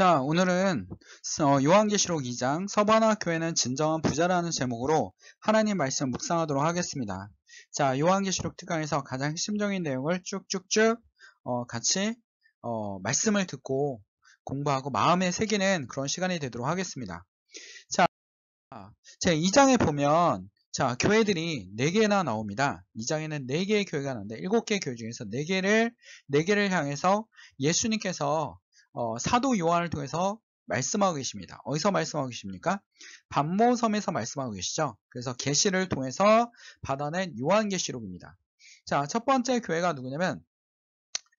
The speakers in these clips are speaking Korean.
자, 오늘은 요한계시록 2장 서바나 교회는 진정한 부자라는 제목으로 하나님 말씀 묵상하도록 하겠습니다. 자, 요한계시록 특강에서 가장 핵심적인 내용을 쭉쭉쭉 어, 같이 어, 말씀을 듣고 공부하고 마음에 새기는 그런 시간이 되도록 하겠습니다. 자, 제 2장에 보면 자, 교회들이 4개나 나옵니다. 2장에는 4개의 교회가 나는데 7개 교회 중에서 4개를 4개를 향해서 예수님께서 어, 사도 요한을 통해서 말씀하고 계십니다. 어디서 말씀하고 계십니까? 반모섬에서 말씀하고 계시죠. 그래서 계시를 통해서 받아낸 요한계시록입니다. 자, 첫 번째 교회가 누구냐면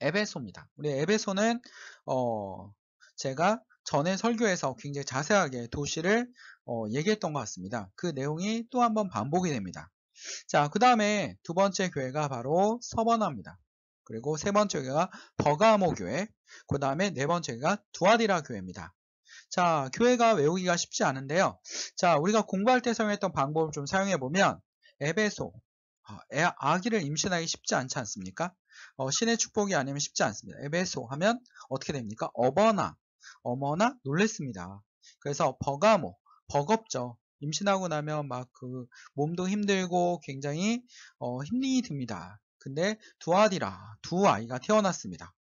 에베소입니다. 우리 에베소는 어, 제가 전에 설교에서 굉장히 자세하게 도시를 어, 얘기했던 것 같습니다. 그 내용이 또 한번 반복이 됩니다. 자, 그 다음에 두 번째 교회가 바로 서버나입니다. 그리고 세 번째가 버가모 교회, 그 다음에 네 번째가 두아디라 교회입니다. 자, 교회가 외우기가 쉽지 않은데요. 자, 우리가 공부할 때 사용했던 방법을 좀 사용해 보면 에베소, 아, 아기를 임신하기 쉽지 않지 않습니까? 어, 신의 축복이 아니면 쉽지 않습니다. 에베소 하면 어떻게 됩니까? 어버나, 어머나 놀랬습니다. 그래서 버가모, 버겁죠. 임신하고 나면 막 그 몸도 힘들고 굉장히 어, 힘이 듭니다. 근데 두아디라 두 아이가 태어났습니다.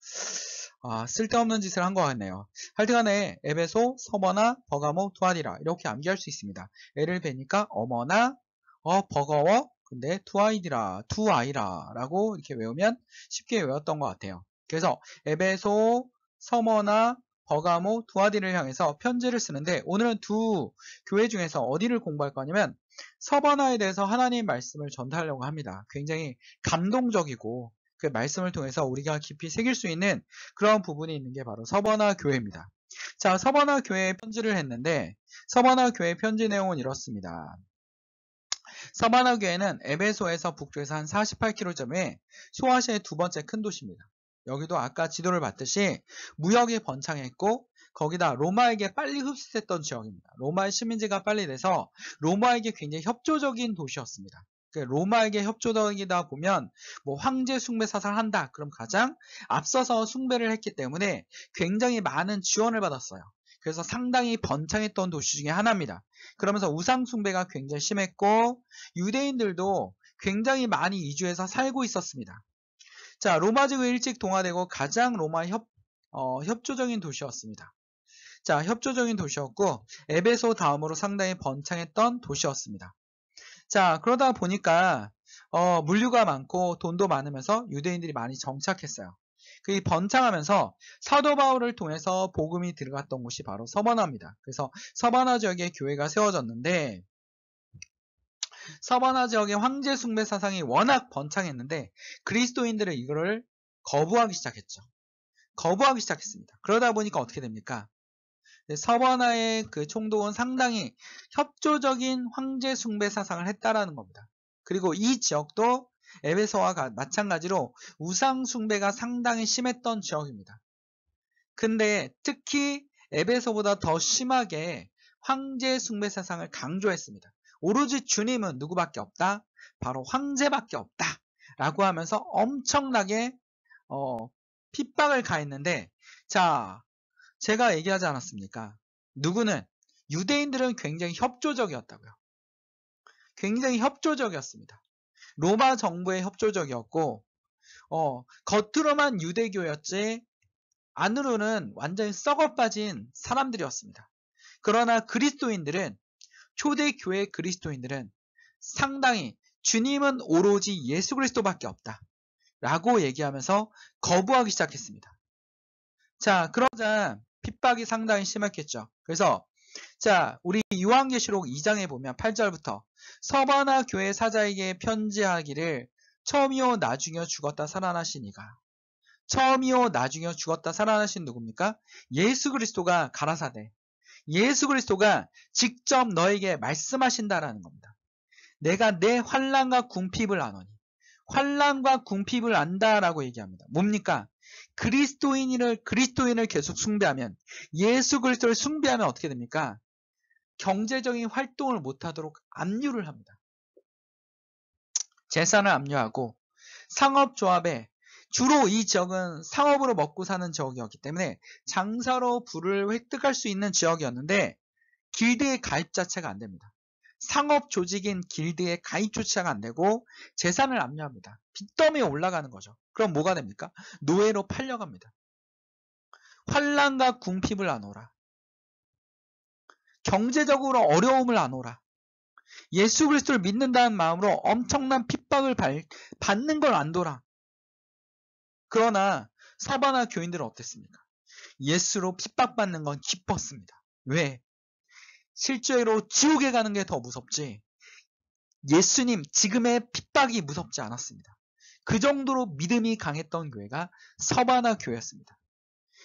아, 쓸데없는 짓을 한 것 같네요. 할튼간에 에베소, 서머나, 버가모, 두아디라 이렇게 암기할 수 있습니다. 애를 베니까 어머나, 어 버거워, 근데 두아이디라, 두아이라 라고 이렇게 외우면 쉽게 외웠던 것 같아요. 그래서 에베소, 서머나, 버가모, 두아디를 향해서 편지를 쓰는데 오늘은 두 교회 중에서 어디를 공부할 거냐면 서바나에 대해서 하나님 말씀을 전달하려고 합니다. 굉장히 감동적이고 그 말씀을 통해서 우리가 깊이 새길 수 있는 그런 부분이 있는 게 바로 서바나 교회입니다. 자, 서바나 교회에 편지를 했는데 서바나 교회 편지 내용은 이렇습니다. 서바나 교회는 에베소에서 북쪽에서 한 48km점에 소아시아의 두 번째 큰 도시입니다. 여기도 아까 지도를 봤듯이 무역이 번창했고 거기다 로마에게 빨리 흡수됐던 지역입니다. 로마의 식민지가 빨리 돼서 로마에게 굉장히 협조적인 도시였습니다. 그 로마에게 협조적이다 보면 뭐 황제 숭배 사상을 한다 그럼 가장 앞서서 숭배를 했기 때문에 굉장히 많은 지원을 받았어요. 그래서 상당히 번창했던 도시 중에 하나입니다. 그러면서 우상 숭배가 굉장히 심했고 유대인들도 굉장히 많이 이주해서 살고 있었습니다. 자, 로마 지국 일찍 동화되고 가장 로마 협, 어, 협조적인 도시였습니다. 자, 협조적인 도시였고 에베소 다음으로 상당히 번창했던 도시였습니다. 자, 그러다 보니까 어, 물류가 많고 돈도 많으면서 유대인들이 많이 정착했어요. 그 번창하면서 사도 바울을 통해서 복음이 들어갔던 곳이 바로 서바나입니다. 그래서 서바나 지역에 교회가 세워졌는데 서바나 지역의 황제 숭배 사상이 워낙 번창했는데 그리스도인들은 이거를 거부하기 시작했죠. 거부하기 시작했습니다. 그러다 보니까 어떻게 됩니까? 네, 서버나의 그 총독은 상당히 협조적인 황제 숭배 사상을 했다라는 겁니다. 그리고 이 지역도 에베소와 마찬가지로 우상 숭배가 상당히 심했던 지역입니다. 근데 특히 에베소보다 더 심하게 황제 숭배 사상을 강조했습니다. 오로지 주님은 누구밖에 없다? 바로 황제밖에 없다. 라고 하면서 엄청나게 어, 핍박을 가했는데 자 제가 얘기하지 않았습니까? 누구는 유대인들은 굉장히 협조적이었다고요. 굉장히 협조적이었습니다. 로마 정부에 협조적이었고 어, 겉으로만 유대교였지 안으로는 완전히 썩어 빠진 사람들이었습니다. 그러나 그리스도인들은 초대 교회 그리스도인들은 상당히 주님은 오로지 예수 그리스도밖에 없다. 라고 얘기하면서 거부하기 시작했습니다. 자, 그러자 핍박이 상당히 심했겠죠. 그래서 자, 우리 요한계시록 2장에 보면 8절부터 서바나 교회 사자에게 편지하기를 처음이요 나중이요 죽었다 살아나시니가 처음이요 나중이요 죽었다 살아나신 누굽니까? 예수 그리스도가 가라사대 예수 그리스도가 직접 너에게 말씀하신다라는 겁니다. 내가 내 환란과 궁핍을 아노니 환란과 궁핍을 안다라고 얘기합니다. 뭡니까? 그리스도인을 그리스도인을 계속 숭배하면 예수 그리스도를 숭배하면 어떻게 됩니까? 경제적인 활동을 못하도록 압류를 합니다. 재산을 압류하고 상업조합에 주로 이 지역은 상업으로 먹고 사는 지역이었기 때문에 장사로 부를 획득할 수 있는 지역이었는데 길드의 가입 자체가 안 됩니다. 상업 조직인 길드에 가입 조치가 안 되고 재산을 압류합니다. 빚더미에 올라가는 거죠. 그럼 뭐가 됩니까? 노예로 팔려갑니다. 환란과 궁핍을 안오라. 경제적으로 어려움을 안오라. 예수 그리스도를 믿는다는 마음으로 엄청난 핍박을 받는 걸 안도라. 그러나 사바나 교인들은 어땠습니까? 예수로 핍박받는 건 기뻤습니다. 왜? 실제로 지옥에 가는 게 더 무섭지 예수님 지금의 핍박이 무섭지 않았습니다. 그 정도로 믿음이 강했던 교회가 서바나 교회였습니다.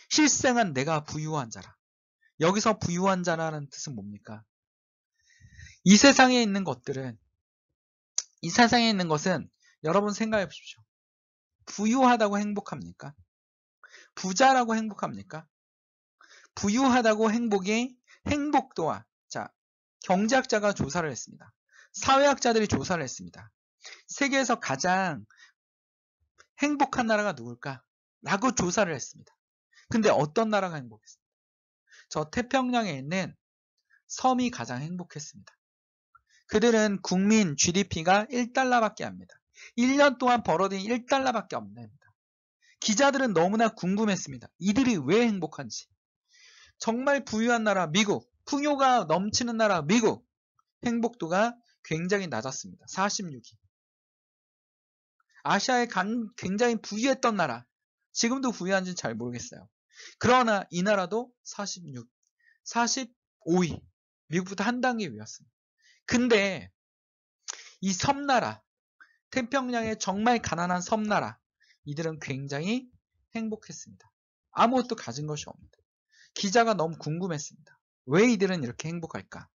실생은 내가 부유한 자라. 여기서 부유한 자라는 뜻은 뭡니까? 이 세상에 있는 것들은 이 세상에 있는 것은 여러분 생각해 보십시오. 부유하다고 행복합니까? 부자라고 행복합니까? 부유하다고 행복이 행복 또한 경제학자가 조사를 했습니다. 사회학자들이 조사를 했습니다. 세계에서 가장 행복한 나라가 누굴까? 라고 조사를 했습니다. 근데 어떤 나라가 행복했습니까? 저 태평양에 있는 섬이 가장 행복했습니다. 그들은 국민 GDP가 1달러밖에 합니다. 1년 동안 벌어들인 1달러밖에 없습니다. 기자들은 너무나 궁금했습니다. 이들이 왜 행복한지. 정말 부유한 나라 미국, 풍요가 넘치는 나라 미국 행복도가 굉장히 낮았습니다. 46위. 아시아에 굉장히 부유했던 나라 지금도 부유한지는 잘 모르겠어요. 그러나 이 나라도 46, 45위 미국보다 한 단계 위였습니다. 근데 이 섬나라 태평양의 정말 가난한 섬나라 이들은 굉장히 행복했습니다. 아무것도 가진 것이 없는데 기자가 너무 궁금했습니다. 왜 이들은 이렇게 행복할까?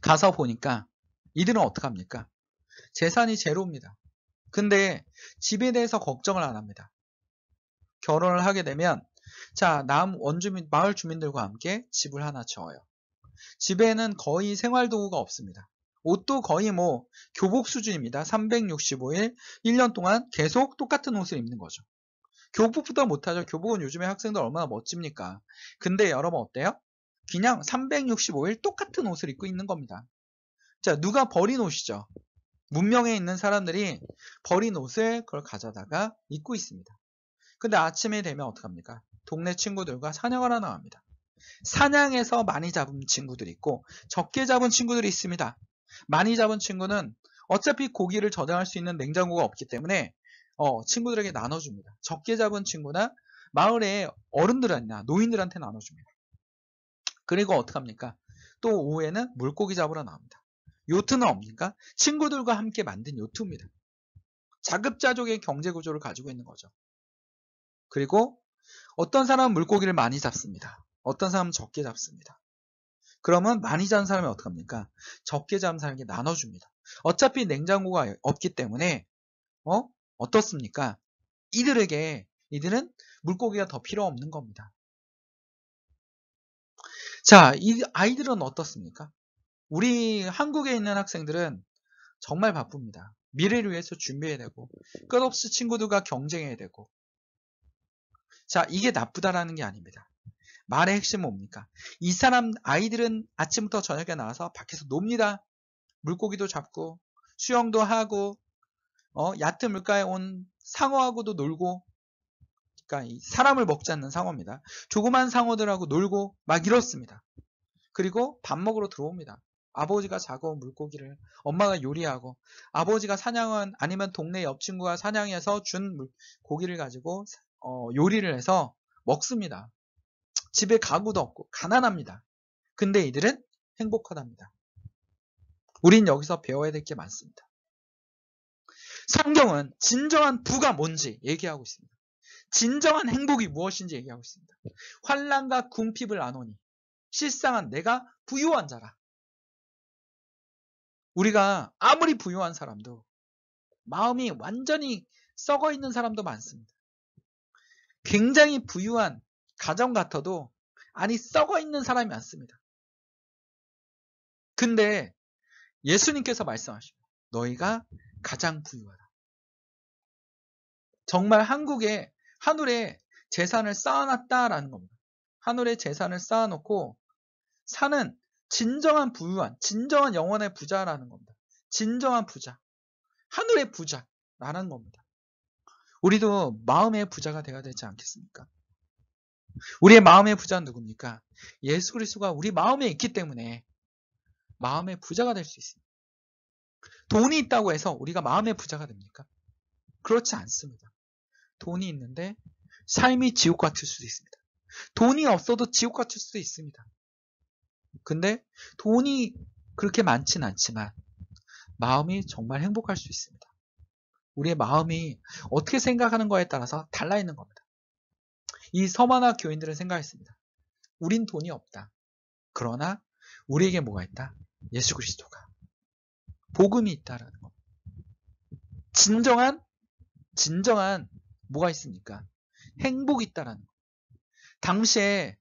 가서 보니까 이들은 어떡합니까? 재산이 제로입니다. 근데 집에 대해서 걱정을 안 합니다. 결혼을 하게 되면 자, 남 원주민 마을 주민들과 함께 집을 하나 지어요. 집에는 거의 생활 도구가 없습니다. 옷도 거의 뭐 교복 수준입니다. 365일 1년 동안 계속 똑같은 옷을 입는 거죠. 교복보다 못하죠. 교복은 요즘에 학생들 얼마나 멋집니까? 근데 여러분 어때요? 그냥 365일 똑같은 옷을 입고 있는 겁니다. 자, 누가 버린 옷이죠? 문명에 있는 사람들이 버린 옷을 그걸 가져다가 입고 있습니다. 근데 아침에 되면 어떡합니까? 동네 친구들과 사냥을 하나 합니다. 사냥에서 많이 잡은 친구들이 있고 적게 잡은 친구들이 있습니다. 많이 잡은 친구는 어차피 고기를 저장할 수 있는 냉장고가 없기 때문에 어, 친구들에게 나눠줍니다. 적게 잡은 친구나 마을의 어른들한테나 노인들한테 나눠줍니다. 그리고 어떡합니까? 또 오후에는 물고기 잡으러 나옵니다. 요트는 없니까? 친구들과 함께 만든 요트입니다. 자급자족의 경제 구조를 가지고 있는 거죠. 그리고 어떤 사람은 물고기를 많이 잡습니다. 어떤 사람은 적게 잡습니다. 그러면 많이 잡잔 사람이 어떡합니까? 적게 잡잔 사람에게 나눠줍니다. 어차피 냉장고가 없기 때문에 어? 어떻습니까? 이들에게 이들은 물고기가 더 필요 없는 겁니다. 자, 이 아이들은 어떻습니까? 우리 한국에 있는 학생들은 정말 바쁩니다. 미래를 위해서 준비해야 되고, 끝없이 친구들과 경쟁해야 되고. 자, 이게 나쁘다라는 게 아닙니다. 말의 핵심은 뭡니까? 이 사람, 아이들은 아침부터 저녁에 나와서 밖에서 놉니다. 물고기도 잡고, 수영도 하고, 어, 얕은 물가에 온 상어하고도 놀고, 그러니까 사람을 먹지 않는 상어입니다. 조그만 상어들하고 놀고 막 이렇습니다. 그리고 밥 먹으러 들어옵니다. 아버지가 작은 물고기를 엄마가 요리하고 아버지가 사냥은 아니면 동네 옆 친구가 사냥해서 준 물, 고기를 가지고 어, 요리를 해서 먹습니다. 집에 가구도 없고 가난합니다. 근데 이들은 행복하답니다. 우린 여기서 배워야 될 게 많습니다. 성경은 진정한 부가 뭔지 얘기하고 있습니다. 진정한 행복이 무엇인지 얘기하고 있습니다. 환란과 궁핍을 안오니 실상은 내가 부유한 자라. 우리가 아무리 부유한 사람도 마음이 완전히 썩어 있는 사람도 많습니다. 굉장히 부유한 가정 같아도 아니 썩어 있는 사람이 많습니다. 근데 예수님께서 말씀하십니다. 너희가 가장 부유하다. 정말 한국에 하늘에 재산을 쌓아놨다라는 겁니다. 하늘에 재산을 쌓아놓고 산은 진정한 부유한, 진정한 영원의 부자라는 겁니다. 진정한 부자, 하늘의 부자라는 겁니다. 우리도 마음의 부자가 되어야 되지 않겠습니까? 우리의 마음의 부자는 누굽니까? 예수 그리스도가 우리 마음에 있기 때문에 마음의 부자가 될 수 있습니다. 돈이 있다고 해서 우리가 마음의 부자가 됩니까? 그렇지 않습니다. 돈이 있는데 삶이 지옥 같을 수도 있습니다. 돈이 없어도 지옥 같을 수도 있습니다. 근데 돈이 그렇게 많진 않지만 마음이 정말 행복할 수 있습니다. 우리의 마음이 어떻게 생각하는 거에 따라서 달라 있는 겁니다. 이 서만화 교인들은 생각했습니다. 우린 돈이 없다. 그러나 우리에게 뭐가 있다? 예수 그리스도가 복음이 있다라는 겁니다. 진정한 진정한 뭐가 있습니까? 행복이 있다라는 거. 당시에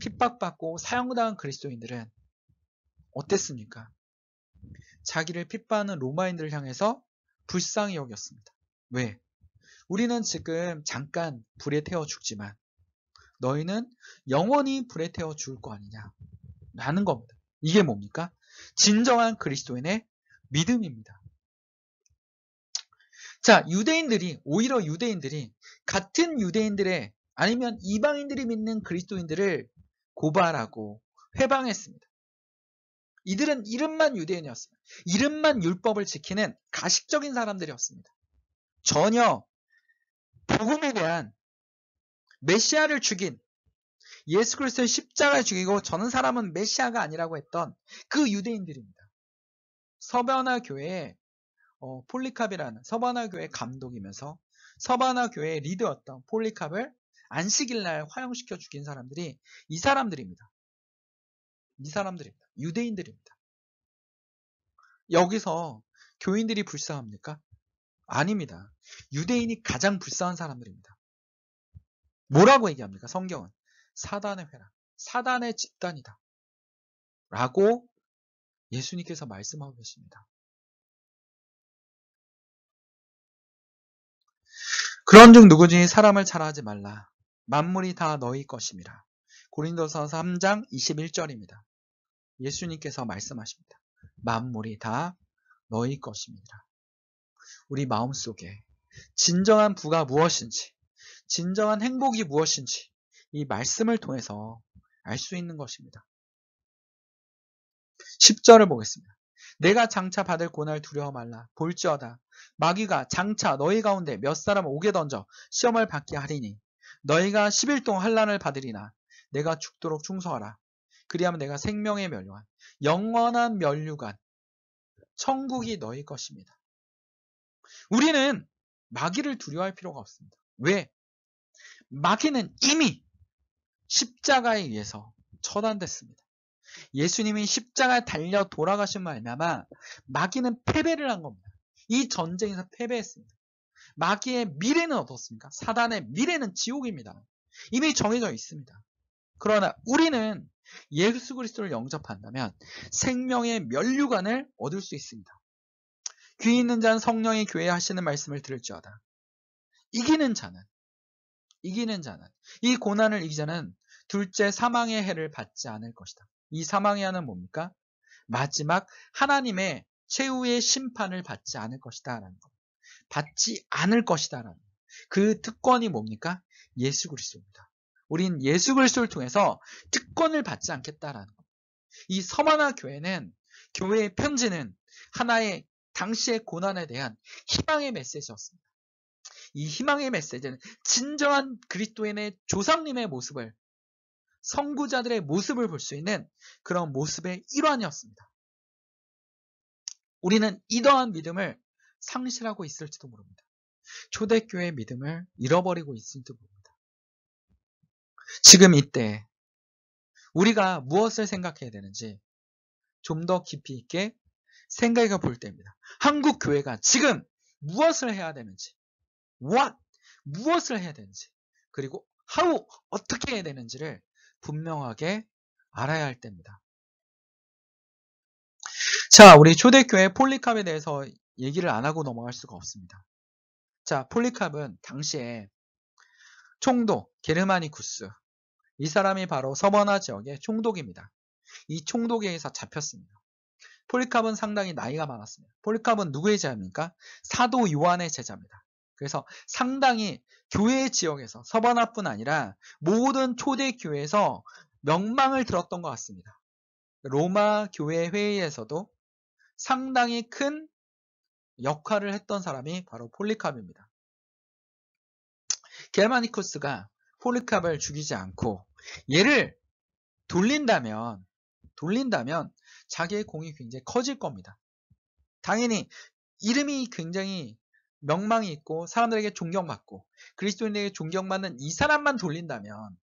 핍박받고 사형당한 그리스도인들은 어땠습니까? 자기를 핍박하는 로마인들을 향해서 불쌍히 여겼습니다. 왜? 우리는 지금 잠깐 불에 태워 죽지만 너희는 영원히 불에 태워 죽을 거 아니냐 라는 겁니다. 이게 뭡니까? 진정한 그리스도인의 믿음입니다. 자, 유대인들이, 오히려 유대인들이 같은 유대인들의 아니면 이방인들이 믿는 그리스도인들을 고발하고 회방했습니다. 이들은 이름만 유대인이었습니다. 이름만 율법을 지키는 가식적인 사람들이었습니다. 전혀 복음에 대한 메시아를 죽인 예수 그리스도의 십자가 를 죽이고 저는 사람은 메시아가 아니라고 했던 그 유대인들입니다. 서변화 교회에 어, 폴리캅이라는 서바나 교회 감독이면서 서바나 교회 리드였던 폴리캅을 안식일날 화형시켜 죽인 사람들이 이 사람들입니다. 이 사람들입니다. 유대인들입니다. 여기서 교인들이 불쌍합니까? 아닙니다. 유대인이 가장 불쌍한 사람들입니다. 뭐라고 얘기합니까? 성경은 사단의 회라, 사단의 집단이다. 라고 예수님께서 말씀하고 계십니다. 그런중 누구든지 사람을 잘하지 말라. 만물이 다 너희 것입니다. 고린도서 3장 21절입니다. 예수님께서 말씀하십니다. 만물이 다 너희 것입니다. 우리 마음속에 진정한 부가 무엇인지, 진정한 행복이 무엇인지 이 말씀을 통해서 알 수 있는 것입니다. 10절을 보겠습니다. 내가 장차 받을 고난을 두려워 말라. 볼지어다. 마귀가 장차 너희 가운데 몇 사람 오게 던져 시험을 받게 하리니 너희가 10일 동안 환란을 받으리나 내가 죽도록 충성하라. 그리하면 내가 생명의 멸류관, 영원한 멸류관, 천국이 너희 것입니다. 우리는 마귀를 두려워할 필요가 없습니다. 왜? 마귀는 이미 십자가에 의해서 처단됐습니다. 예수님이 십자가에 달려 돌아가신 말이암아 마귀는 패배를 한 겁니다. 이 전쟁에서 패배했습니다. 마귀의 미래는 어떻습니까? 사단의 미래는 지옥입니다. 이미 정해져 있습니다. 그러나 우리는 예수 그리스도를 영접한다면 생명의 면류관을 얻을 수 있습니다. 귀 있는 자는 성령이 교회 하시는 말씀을 들을지어다. 이기는 자는 이기는 자는 이 고난을 이기자는 둘째 사망의 해를 받지 않을 것이다. 이 사망의 하나는 뭡니까? 마지막 하나님의 최후의 심판을 받지 않을 것이다 라는 것. 받지 않을 것이다 라는 것. 그 특권이 뭡니까? 예수 그리스도입니다. 우린 예수 그리스도를 통해서 특권을 받지 않겠다라는 것. 이 서만화 교회는 교회의 편지는 하나의 당시의 고난에 대한 희망의 메시지였습니다. 이 희망의 메시지는 진정한 그리스도인의 조상님의 모습을 선구자들의 모습을 볼 수 있는 그런 모습의 일환이었습니다. 우리는 이러한 믿음을 상실하고 있을지도 모릅니다. 초대교회의 믿음을 잃어버리고 있을지도 모릅니다. 지금 이때 우리가 무엇을 생각해야 되는지 좀 더 깊이 있게 생각해 볼 때입니다. 한국 교회가 지금 무엇을 해야 되는지, what 무엇을 해야 되는지, 그리고 how 어떻게 해야 되는지를 분명하게 알아야 할 때입니다. 자, 우리 초대교회 폴리캅에 대해서 얘기를 안 하고 넘어갈 수가 없습니다. 자, 폴리캅은 당시에 총독 게르마니쿠스 이 사람이 바로 서머나 지역의 총독입니다. 이 총독에 의해서 잡혔습니다. 폴리캅은 상당히 나이가 많았습니다. 폴리캅은 누구의 제자입니까? 사도 요한의 제자입니다. 그래서 상당히 교회 지역에서 서바나뿐 아니라 모든 초대 교회에서 명망을 들었던 것 같습니다. 로마 교회 회의에서도 상당히 큰 역할을 했던 사람이 바로 폴리캅입니다. 게르마니코스가 폴리캅을 죽이지 않고 얘를 돌린다면 돌린다면 자기의 공이 굉장히 커질 겁니다. 당연히 이름이 굉장히 명망이 있고 사람들에게 존경받고 그리스도인에게 존경받는 이 사람만 돌린다면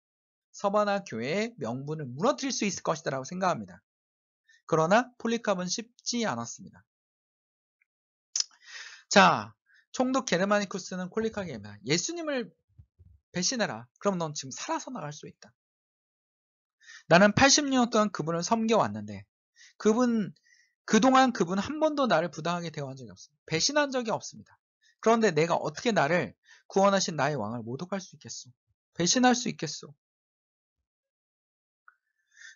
서바나 교회의 명분을 무너뜨릴 수 있을 것이다 라고 생각합니다. 그러나 폴리캅은 쉽지 않았습니다. 자, 총독 게르마니쿠스는 콜리카게입니 예수님을 배신해라. 그럼 넌 지금 살아서 나갈 수 있다. 나는 80년 동안 그분을 섬겨왔는데 그분 그동안 그분 한 번도 나를 부당하게 대우한 적이 없습니다. 배신한 적이 없습니다. 그런데 내가 어떻게 나를 구원하신 나의 왕을 모독할 수 있겠소? 배신할 수 있겠소?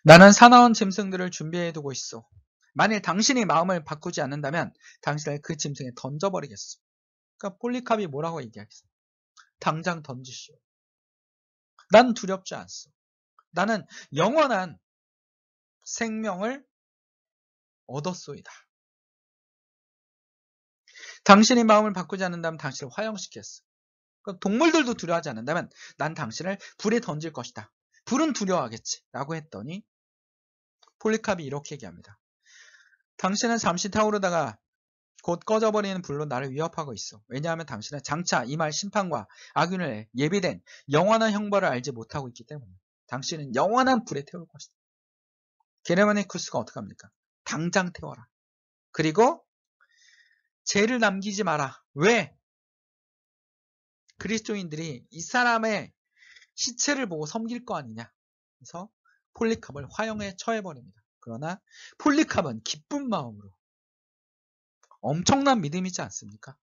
나는 사나운 짐승들을 준비해두고 있어. 만일 당신이 마음을 바꾸지 않는다면 당신을 그 짐승에 던져버리겠소. 그러니까 폴리캅이 뭐라고 얘기하겠어? 당장 던지시오. 난 두렵지 않소. 나는 영원한 생명을 얻었소이다. 당신이 마음을 바꾸지 않는다면 당신을 화형시켰어. 그러니까 동물들도 두려워하지 않는다면 난 당신을 불에 던질 것이다. 불은 두려워하겠지. 라고 했더니 폴리캅이 이렇게 얘기합니다. 당신은 잠시 타오르다가 곧 꺼져버리는 불로 나를 위협하고 있어. 왜냐하면 당신은 장차 이 말 심판과 악윤을 예비된 영원한 형벌을 알지 못하고 있기 때문에 당신은 영원한 불에 태울 것이다. 게르만의쿠스가 어떻게 합니까? 당장 태워라. 그리고 죄를 남기지 마라. 왜? 그리스도인들이 이 사람의 시체를 보고 섬길 거 아니냐. 그래서 폴리캅을 화형에 처해버립니다. 그러나 폴리캅은 기쁜 마음으로 엄청난 믿음이지 않습니까?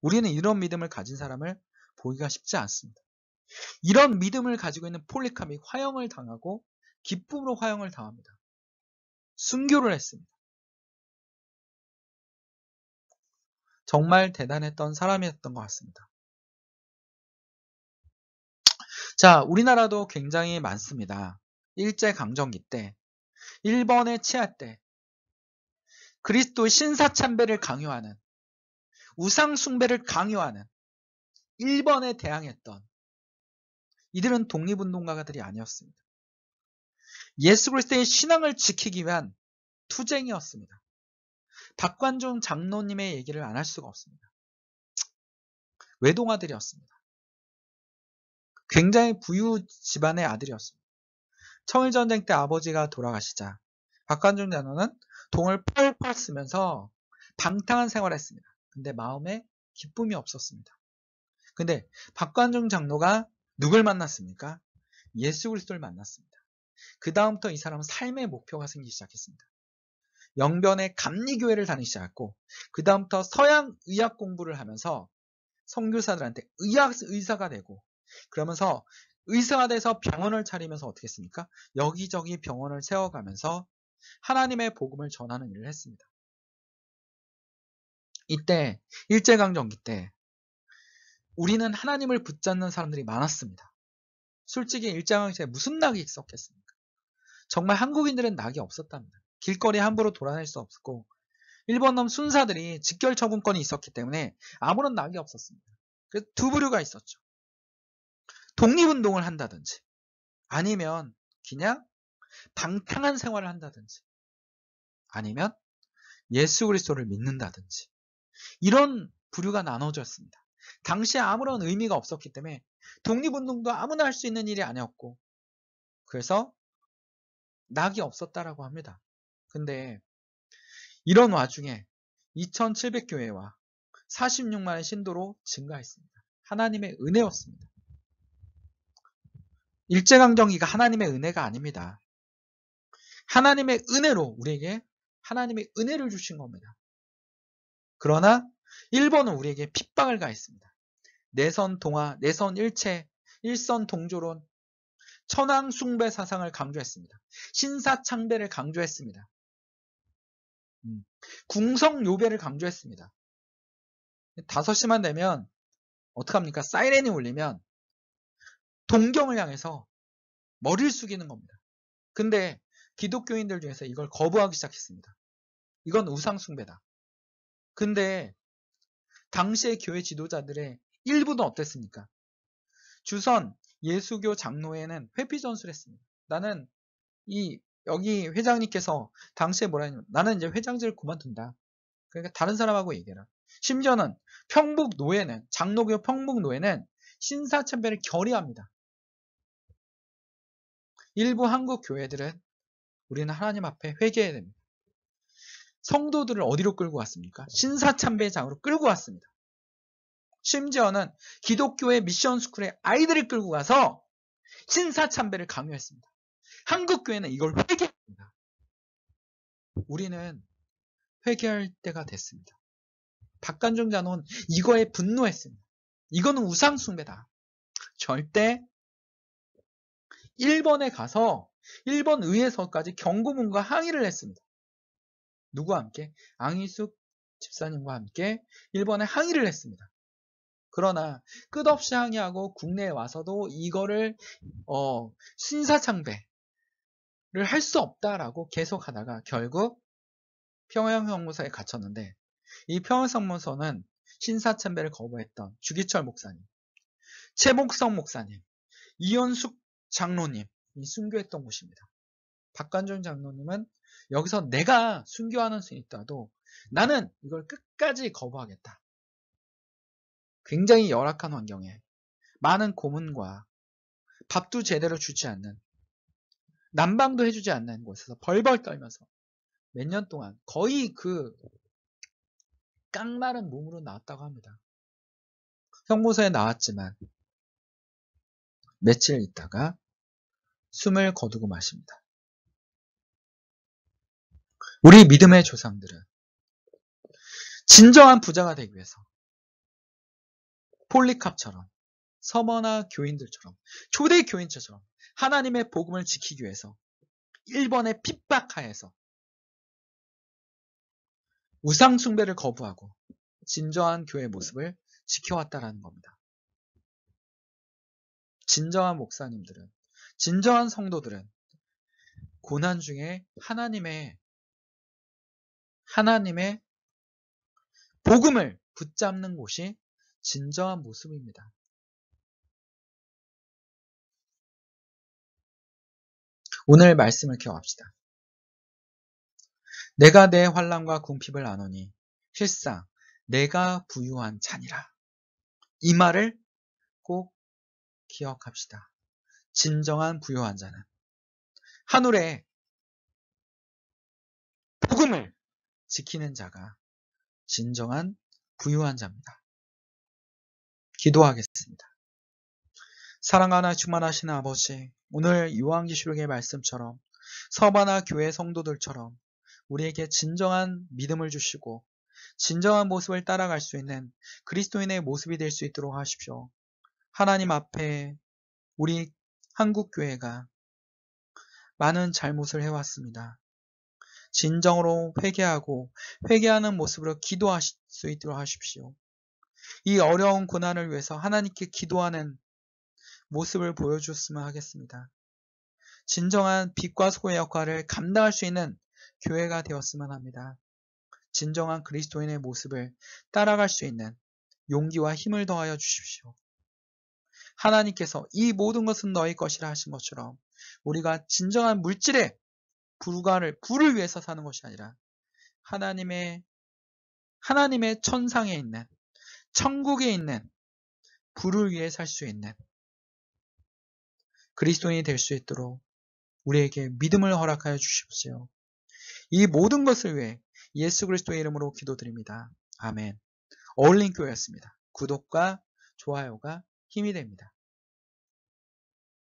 우리는 이런 믿음을 가진 사람을 보기가 쉽지 않습니다. 이런 믿음을 가지고 있는 폴리캅이 화형을 당하고 기쁨으로 화형을 당합니다. 순교를 했습니다. 정말 대단했던 사람이었던 것 같습니다. 자, 우리나라도 굉장히 많습니다. 일제강점기 때, 일본의 치아 때, 그리스도의 신사참배를 강요하는, 우상숭배를 강요하는, 일본에 대항했던, 이들은 독립운동가들이 아니었습니다. 예수 그리스도의 신앙을 지키기 위한 투쟁이었습니다. 박관중 장로님의 얘기를 안 할 수가 없습니다. 외동 아들이었습니다. 굉장히 부유 집안의 아들이었습니다. 청일전쟁 때 아버지가 돌아가시자 박관중 장로는 동을 펄펄 쓰면서 방탕한 생활을 했습니다. 근데 마음에 기쁨이 없었습니다. 근데 박관중 장로가 누굴 만났습니까? 예수 그리스도를 만났습니다. 그 다음부터 이 사람은 삶의 목표가 생기기 시작했습니다. 영변의 감리교회를 다니기 시작했고 그 다음부터 서양 의학 공부를 하면서 성교사들한테 의학 의사가 되고 그러면서 의사가 돼서 병원을 차리면서 어떻게 했습니까? 여기저기 병원을 세워가면서 하나님의 복음을 전하는 일을 했습니다. 이때 일제강점기 때 우리는 하나님을 붙잡는 사람들이 많았습니다. 솔직히 일제강점기에 무슨 낙이 있었겠습니까? 정말 한국인들은 낙이 없었답니다. 길거리 함부로 돌아다닐 수 없었고 일본놈 순사들이 직결 처분권이 있었기 때문에 아무런 낙이 없었습니다. 그래서 두 부류가 있었죠. 독립운동을 한다든지 아니면 그냥 방탕한 생활을 한다든지 아니면 예수 그리스도를 믿는다든지 이런 부류가 나눠졌습니다. 당시에 아무런 의미가 없었기 때문에 독립운동도 아무나 할 수 있는 일이 아니었고 그래서 낙이 없었다라고 합니다. 근데 이런 와중에 2700교회와 46만의 신도로 증가했습니다. 하나님의 은혜였습니다. 일제강점기가 하나님의 은혜가 아닙니다. 하나님의 은혜로 우리에게 하나님의 은혜를 주신 겁니다. 그러나 일본은 우리에게 핍박을 가했습니다. 내선 동화, 내선 일체, 일선 동조론, 천황 숭배 사상을 강조했습니다. 신사 창배를 강조했습니다. 궁성 요배를 강조했습니다. 5시만 되면 어떡합니까? 사이렌이 울리면 동경을 향해서 머리를 숙이는 겁니다. 근데 기독교인들 중에서 이걸 거부하기 시작했습니다. 이건 우상숭배다. 근데 당시의 교회 지도자들의 일부는 어땠습니까? 주선 예수교 장로회는 회피 전술했습니다. 나는 이 여기 회장님께서 당시에 뭐라 했냐면 나는 이제 회장직을 그만둔다. 그러니까 다른 사람하고 얘기해라. 심지어는 평북 노예는 장로교 평북 노예는 신사참배를 결의합니다. 일부 한국 교회들은 우리는 하나님 앞에 회개해야 됩니다. 성도들을 어디로 끌고 왔습니까? 신사참배장으로 끌고 왔습니다. 심지어는 기독교의 미션스쿨에 아이들을 끌고 가서 신사참배를 강요했습니다. 한국 교회는 이걸 회개합니다. 우리는 회개할 때가 됐습니다. 박간중 자는 이거에 분노했습니다. 이거는 우상 숭배다. 절대 일본에 가서 일본 의회서까지 경고문과 항의를 했습니다. 누구와 함께? 앙희숙 집사님과 함께 일본에 항의를 했습니다. 그러나 끝없이 항의하고 국내에 와서도 이거를 어, 신사창배 할수 없다라고 계속 하다가 결국 평양형무서에 갇혔는데 이평양형무서는 신사참배를 거부했던 주기철 목사님, 최목성 목사님, 이현숙 장로님 이 순교했던 곳입니다. 박관종 장로님은 여기서 내가 순교하는 수 있다도 나는 이걸 끝까지 거부하겠다. 굉장히 열악한 환경에 많은 고문과 밥도 제대로 주지 않는 난방도 해주지 않는 곳에서 벌벌 떨면서 몇 년 동안 거의 그 깡마른 몸으로 나왔다고 합니다. 형무소에 나왔지만 며칠 있다가 숨을 거두고 마십니다. 우리 믿음의 조상들은 진정한 부자가 되기 위해서 폴리캅처럼 서머나 교인들처럼 초대 교인처럼 하나님의 복음을 지키기 위해서 1번의 핍박하에서 우상 숭배를 거부하고 진정한 교회 모습을 지켜왔다라는 겁니다. 진정한 목사님들은 진정한 성도들은 고난 중에 하나님의 하나님의 복음을 붙잡는 곳이 진정한 모습입니다. 오늘 말씀을 기억합시다. 내가 내 환란과 궁핍을 안오니 실상 내가 부유한 자니라. 이 말을 꼭 기억합시다. 진정한 부유한 자는 하늘에 복음을 지키는 자가 진정한 부유한 자입니다. 기도하겠습니다. 사랑하나 주만하시는 아버지, 오늘 요한기시록의 말씀처럼 서바나 교회 성도들처럼 우리에게 진정한 믿음을 주시고 진정한 모습을 따라갈 수 있는 그리스도인의 모습이 될 수 있도록 하십시오. 하나님 앞에 우리 한국교회가 많은 잘못을 해왔습니다. 진정으로 회개하고 회개하는 모습으로 기도하실 수 있도록 하십시오. 이 어려운 고난을 위해서 하나님께 기도하는 모습을 보여주었으면 하겠습니다. 진정한 빛과 소의 역할을 감당할 수 있는 교회가 되었으면 합니다. 진정한 그리스도인의 모습을 따라갈 수 있는 용기와 힘을 더하여 주십시오. 하나님께서 이 모든 것은 너희 것이라 하신 것처럼 우리가 진정한 물질의 불가를 불을 위해서 사는 것이 아니라 하나님의 하나님의 천상에 있는 천국에 있는 불을 위해 살 수 있는 그리스도인이 될 수 있도록 우리에게 믿음을 허락하여 주십시오. 이 모든 것을 위해 예수 그리스도의 이름으로 기도드립니다. 아멘. 어울린 교회였습니다. 구독과 좋아요가 힘이 됩니다.